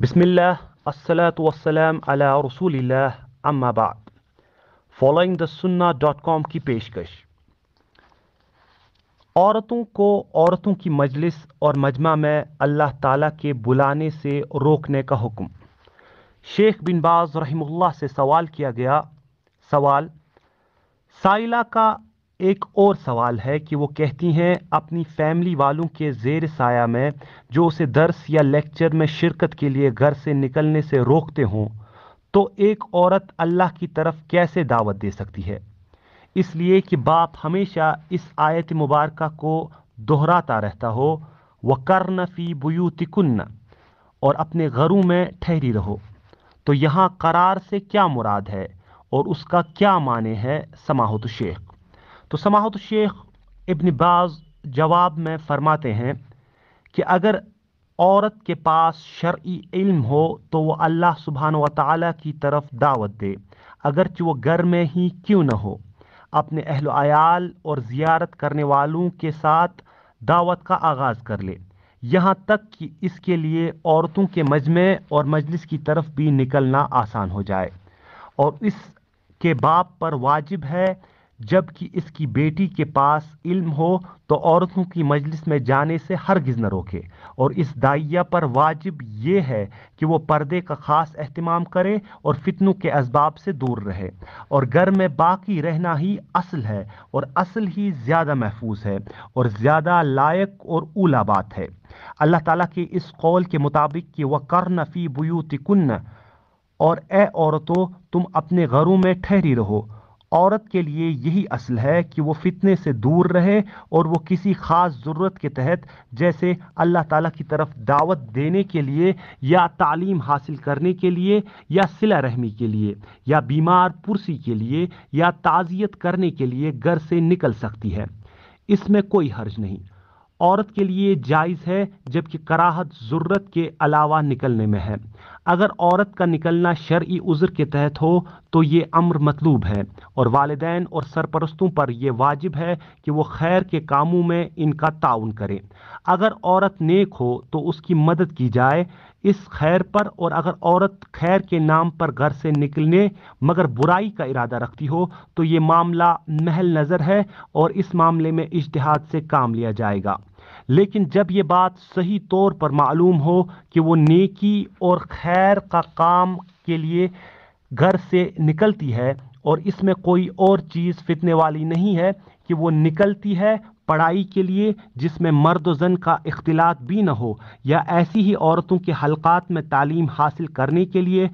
بسم اللہ اللہ والسلام رسول اما بعد فالوئنگ ڈاٹ کام کی پیشکش عورتوں کو عورتوں کی مجلس اور مجمع میں اللہ تعالیٰ کے بلانے سے روکنے کا حکم شیخ بن باز رحم اللہ سے سوال کیا گیا سوال سائلہ کا ایک اور سوال ہے کہ وہ کہتی ہیں اپنی فیملی والوں کے زیر سایہ میں جو اسے درس یا لیکچر میں شرکت کے لیے گھر سے نکلنے سے روکتے ہوں تو ایک عورت اللہ کی طرف کیسے دعوت دے سکتی ہے اس لیے کہ باپ ہمیشہ اس آیت مبارکہ کو دہراتا رہتا ہو وہ کرن فی بیوتی کن اور اپنے گھروں میں ٹھہری رہو تو یہاں قرار سے کیا مراد ہے اور اس کا کیا معنی ہے سماہت شیخ تو سماحت شیخ ابن باز جواب میں فرماتے ہیں کہ اگر عورت کے پاس شرعی علم ہو تو وہ اللہ سبحانہ و تعالیٰ کی طرف دعوت دے اگرچہ وہ گھر میں ہی کیوں نہ ہو اپنے اہل و عیال اور زیارت کرنے والوں کے ساتھ دعوت کا آغاز کر لے یہاں تک کہ اس کے لیے عورتوں کے مجمع اور مجلس کی طرف بھی نکلنا آسان ہو جائے اور اس کے باپ پر واجب ہے جب اس کی بیٹی کے پاس علم ہو تو عورتوں کی مجلس میں جانے سے ہرگز نہ روکے اور اس دائیہ پر واجب یہ ہے کہ وہ پردے کا خاص اہتمام کرے اور فتنوں کے اسباب سے دور رہے اور گھر میں باقی رہنا ہی اصل ہے اور اصل ہی زیادہ محفوظ ہے اور زیادہ لائق اور اولا بات ہے اللہ تعالیٰ کے اس قول کے مطابق کہ وہ کرن فی بیوتکن اور اے عورتوں تم اپنے گھروں میں ٹھہری رہو عورت کے لیے یہی اصل ہے کہ وہ فتنے سے دور رہے اور وہ کسی خاص ضرورت کے تحت جیسے اللہ تعالیٰ کی طرف دعوت دینے کے لیے یا تعلیم حاصل کرنے کے لیے یا صلہ رحمی کے لیے یا بیمار پرسی کے لیے یا تعزیت کرنے کے لیے گھر سے نکل سکتی ہے اس میں کوئی حرج نہیں عورت کے لیے جائز ہے جبکہ کراہت ضرورت کے علاوہ نکلنے میں ہے اگر عورت کا نکلنا شرعی عذر کے تحت ہو تو یہ امر مطلوب ہے اور والدین اور سرپرستوں پر یہ واجب ہے کہ وہ خیر کے کاموں میں ان کا تعاون کریں اگر عورت نیک ہو تو اس کی مدد کی جائے اس خیر پر اور اگر عورت خیر کے نام پر گھر سے نکلنے مگر برائی کا ارادہ رکھتی ہو تو یہ معاملہ محل نظر ہے اور اس معاملے میں اشتہاد سے کام لیا جائے گا لیکن جب یہ بات صحیح طور پر معلوم ہو کہ وہ نیکی اور خیر کا کام کے لیے گھر سے نکلتی ہے اور اس میں کوئی اور چیز فتنے والی نہیں ہے کہ وہ نکلتی ہے پڑھائی کے لیے جس میں مرد و زن کا اختلاط بھی نہ ہو یا ایسی ہی عورتوں کے حلقات میں تعلیم حاصل کرنے کے لیے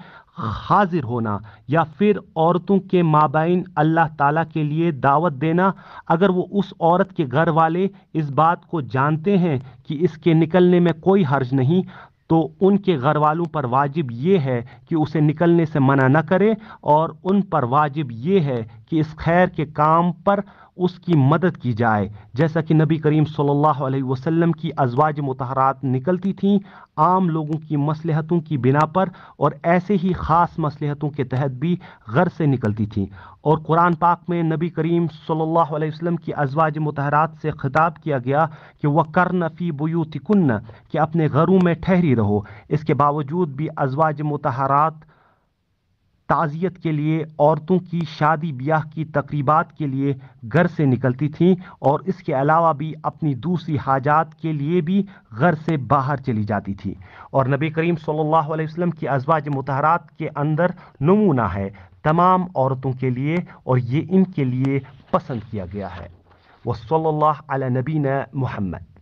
حاضر ہونا یا پھر عورتوں کے مابین اللہ تعالیٰ کے لیے دعوت دینا اگر وہ اس عورت کے گھر والے اس بات کو جانتے ہیں کہ اس کے نکلنے میں کوئی حرج نہیں تو ان کے گھر والوں پر واجب یہ ہے کہ اسے نکلنے سے منع نہ کرے اور ان پر واجب یہ ہے کہ اس خیر کے کام پر اس کی مدد کی جائے جیسا کہ نبی کریم صلی اللہ علیہ وسلم کی ازواج متحرات نکلتی تھیں عام لوگوں کی مصلحتوں کی بنا پر اور ایسے ہی خاص مصلحتوں کے تحت بھی غر سے نکلتی تھیں اور قرآن پاک میں نبی کریم صلی اللہ علیہ وسلم کی ازواج متحرات سے خطاب کیا گیا کہ وہ کرن فی بوتھی کہ اپنے گھروں میں ٹھہری رہو اس کے باوجود بھی ازواج متحرات تعزیت کے لیے عورتوں کی شادی بیاہ کی تقریبات کے لیے گھر سے نکلتی تھیں اور اس کے علاوہ بھی اپنی دوسری حاجات کے لیے بھی گھر سے باہر چلی جاتی تھی اور نبی کریم صلی اللہ علیہ وسلم کی ازواج متحرات کے اندر نمونہ ہے تمام عورتوں کے لیے اور یہ ان کے لیے پسند کیا گیا ہے وہ صلی اللہ علیہ نبین محمد